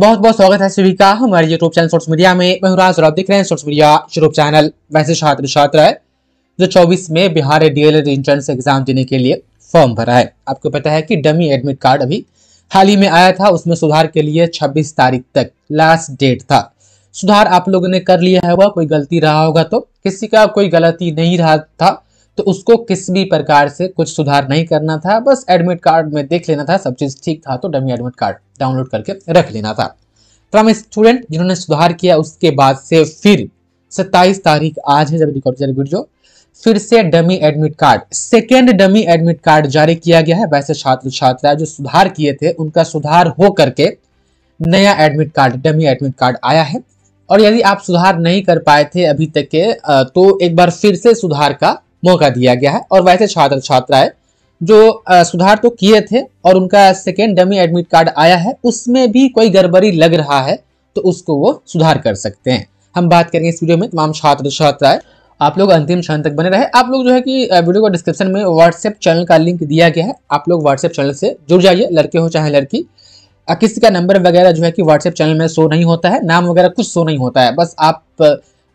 बहुत बहुत स्वागत है सभी का हमारे यूट्यूब चैनल सोशल मीडिया में महराज और आप देख रहे हैं सोशल मीडिया यूट्यूब चैनल वैसे छात्र छात्र है जो 24 में बिहार डीएल एंट्रेंस एग्जाम देने के लिए फॉर्म भरा है आपको पता है कि डमी एडमिट कार्ड अभी हाल ही में आया था उसमें सुधार के लिए छब्बीस तारीख तक लास्ट डेट था सुधार आप लोगों ने कर लिया है हुआ कोई गलती रहा होगा तो किसी का कोई गलती नहीं रहा था तो उसको किस भी प्रकार से कुछ सुधार नहीं करना था बस एडमिट कार्ड में देख लेना था सब चीज़ ठीक था तो डमी एडमिट कार्ड डाउनलोड करके रख लेना था फ्रॉम स्टूडेंट जिन्होंने सुधार किया उसके बाद से फिर सत्ताईस तारीख आज है जब रिकॉर्ड वीडियो फिर से dummy admit card second dummy admit card जारी किया गया है वैसे छात्र छात्रा जो सुधार किए थे उनका सुधार हो करके नया admit card dummy admit card आया है और यदि आप सुधार नहीं कर पाए थे अभी तक के तो एक बार फिर से सुधार का मौका दिया गया है और वैसे छात्र छात्राएं जो सुधार तो किए थे और उनका सेकेंड डमी एडमिट कार्ड आया है उसमें भी कोई गड़बड़ी लग रहा है तो उसको वो सुधार कर सकते हैं हम बात करेंगे इस वीडियो में तमाम छात्र छात्राएं आप लोग अंतिम क्षण तक बने रहे आप लोग जो है कि वीडियो को डिस्क्रिप्शन में व्हाट्सएप चैनल का लिंक दिया गया है आप लोग व्हाट्सएप चैनल से जुड़ जाइए लड़के हो चाहे लड़की किसी का नंबर वगैरह जो है कि व्हाट्सएप चैनल में शो नहीं होता है नाम वगैरह कुछ शो नहीं होता है बस आप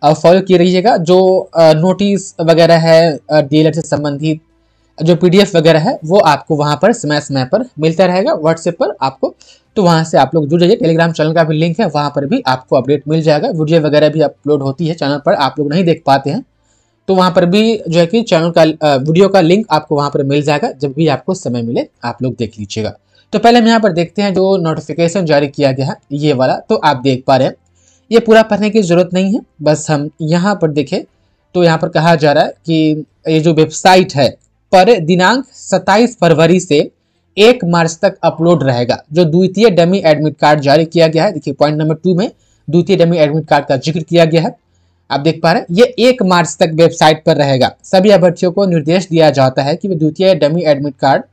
फॉलो किए रहिएगा जो नोटिस वगैरह है डी से संबंधित जो पीडीएफ वगैरह है वो आपको वहाँ पर समय समय पर मिलता रहेगा व्हाट्सएप पर आपको तो वहाँ से आप लोग जुड़ जाइए टेलीग्राम चैनल का भी लिंक है वहाँ पर भी आपको अपडेट मिल जाएगा वीडियो वगैरह भी अपलोड होती है चैनल पर आप लोग नहीं देख पाते हैं तो वहाँ पर भी जो है कि चैनल का वीडियो का लिंक आपको वहाँ पर मिल जाएगा जब भी आपको समय मिले आप लोग देख लीजिएगा तो पहले हम यहाँ पर देखते हैं जो नोटिफिकेशन जारी किया गया है ये वाला तो आप देख पा रहे हैं ये पूरा पढ़ने की ज़रूरत नहीं है बस हम यहाँ पर देखें तो यहाँ पर कहा जा रहा है कि ये जो वेबसाइट है पर दिनांक 27 फरवरी से एक मार्च तक अपलोड रहेगा जो द्वितीय डमी एडमिट कार्ड जारी किया गया है देखिए पॉइंट नंबर टू में द्वितीय डमी एडमिट कार्ड का जिक्र किया गया है आप देख पा रहे हैं ये एक मार्च तक वेबसाइट पर रहेगा सभी अभ्यर्थियों को निर्देश दिया जाता है कि वे द्वितीय डमी एडमिट कार्ड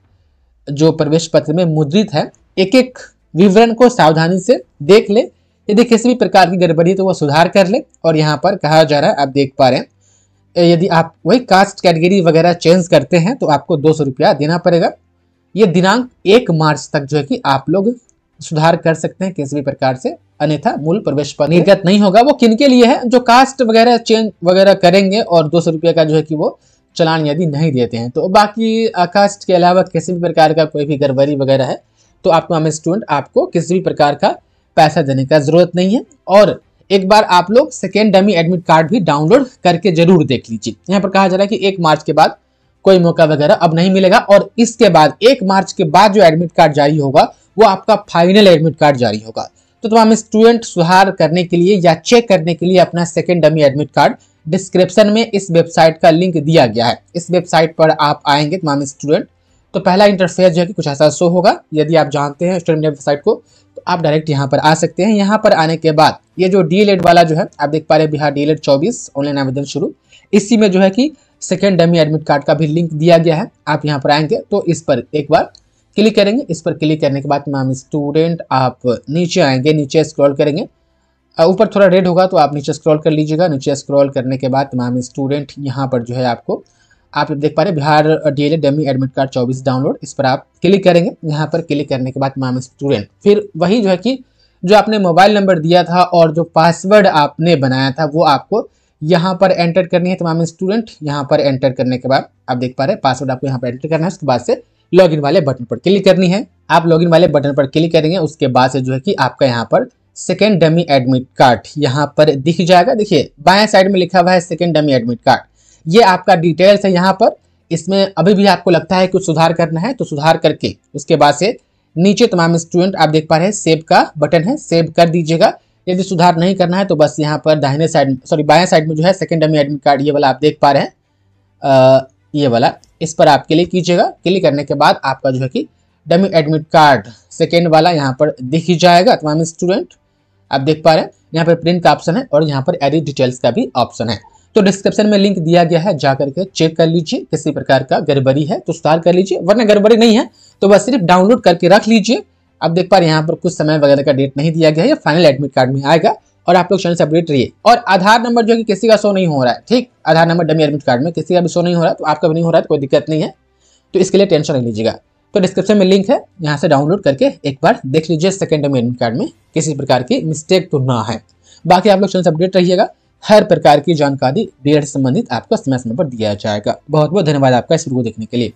जो प्रवेश पत्र में मुद्रित है एक एक विवरण को सावधानी से देख लें यदि किसी भी प्रकार की गड़बड़ी तो वह सुधार कर ले और यहाँ पर कहा जा रहा है आप देख पा रहे हैं यदि आप वही कास्ट कैटेगरी वगैरह चेंज करते हैं तो आपको दो सौ रुपया देना पड़ेगा ये दिनांक एक मार्च तक जो है कि आप लोग सुधार कर सकते हैं किसी भी प्रकार से अन्यथा मूल प्रवेश पर निर्गत नहीं होगा वो किन के लिए है जो कास्ट वगैरह चेंज वगैरह करेंगे और दो सौ का जो है कि वो चलान यदि नहीं देते हैं तो बाकी कास्ट के अलावा किसी भी प्रकार का कोई भी गड़बड़ी वगैरह है तो आपका हमें स्टूडेंट आपको किसी भी प्रकार का पैसा देने का ज़रूरत नहीं है और एक बार आप लोग सेकेंड डमी एडमिट कार्ड भी डाउनलोड करके जरूर देख लीजिए यहाँ पर कहा जा रहा है कि एक मार्च के बाद कोई मौका वगैरह अब नहीं मिलेगा और इसके बाद एक मार्च के बाद जो एडमिट कार्ड जारी होगा वो आपका फाइनल एडमिट कार्ड जारी होगा तो तमाम स्टूडेंट सुधार करने के लिए या चेक करने के लिए अपना second dummy admit card description में इस वेबसाइट का लिंक दिया गया है इस वेबसाइट पर आप आएंगे तमाम स्टूडेंट तो पहला इंटरफेस जो है कि कुछ ऐसा शो होगा यदि आप जानते हैं स्टूडेंट वेबसाइट को आप डायरेक्ट यहाँ पर आ सकते हैं यहाँ पर आने के बाद ये जो डी वाला जो है आप देख पा रहे बिहार डी एल चौबीस ऑनलाइन आवेदन शुरू इसी में जो है कि सेकेंड डमी एडमिट कार्ड का भी लिंक दिया गया है आप यहाँ पर आएंगे तो इस पर एक बार क्लिक करेंगे इस पर क्लिक करने के बाद मैम स्टूडेंट आप नीचे आएंगे नीचे स्क्रॉल करेंगे ऊपर थोड़ा रेड होगा तो आप नीचे स्क्रॉल कर लीजिएगा नीचे स्क्रॉल करने के बाद मैम स्टूडेंट यहाँ पर जो है आपको आप देख पा रहे Bihar DElEd dummy admit card 24 download इस पर आप क्लिक करेंगे यहाँ पर क्लिक करने के बाद माम स्टूडेंट फिर वही जो है कि जो आपने मोबाइल नंबर दिया था और जो पासवर्ड आपने बनाया था वो आपको यहाँ पर एंटर करनी है तमाम तो स्टूडेंट यहाँ पर एंटर करने के बाद आप देख पा रहे हैं पासवर्ड आपको यहाँ पर एंटर करना है उसके बाद से लॉगिन वाले बटन पर क्लिक करनी है आप लॉगिन वाले बटन पर क्लिक करेंगे उसके बाद से जो है कि आपका यहाँ पर सेकेंड डमी एडमिट कार्ड यहाँ पर दिख जाएगा देखिए बाएं साइड में लिखा हुआ है सेकेंड डमी एडमिट कार्ड ये आपका डिटेल्स है यहाँ पर इसमें अभी भी आपको लगता है कुछ सुधार करना है तो सुधार करके उसके बाद से नीचे तमाम स्टूडेंट आप देख पा रहे हैं सेव का बटन है सेव कर दीजिएगा यदि सुधार नहीं करना है तो बस यहाँ पर दाहिने साइड सॉरी बाएं साइड में जो है सेकेंड डमी एडमिट कार्ड ये वाला आप देख पा रहे हैं आ, ये वाला इस पर आप क्लिक कीजिएगा क्लिक करने के बाद आपका जो है कि डमी एडमिट कार्ड सेकेंड वाला यहाँ पर दिख ही जाएगा तमाम स्टूडेंट आप देख पा रहे हैं यहाँ पर प्रिंट का ऑप्शन है और यहाँ पर एडिट डिटेल्स का भी ऑप्शन है तो डिस्क्रिप्शन में लिंक दिया गया है जा करके चेक कर लीजिए किसी प्रकार का गड़बड़ी है तो सुधार कर लीजिए वरना गड़बड़ी नहीं है तो बस सिर्फ डाउनलोड करके रख लीजिए अब देख पा रहे यहाँ पर कुछ समय वगैरह का डेट नहीं दिया गया है फाइनल एडमिट कार्ड में आएगा और आप लोग चैनल से अपडेट रहिए और आधार नंबर जो कि किसी का शो नहीं हो रहा है ठीक Aadhaar number dummy admit card में किसी का भी शो नहीं हो रहा है तो आपका भी नहीं हो रहा है तो कोई दिक्कत नहीं है तो इसके लिए टेंशन नहीं लीजिएगा तो डिस्क्रिप्शन में लिंक है यहाँ से डाउनलोड करके एक बार देख लीजिए सेकेंड डमी एडमिट कार्ड में किसी प्रकार की मिस्टेक तो ना है बाकी आप लोग चैनल से अपडेट रहिएगा हर प्रकार की जानकारी बीएड संबंधित आपको समय समय पर दिया जाएगा बहुत बहुत धन्यवाद आपका इस वीडियो देखने के लिए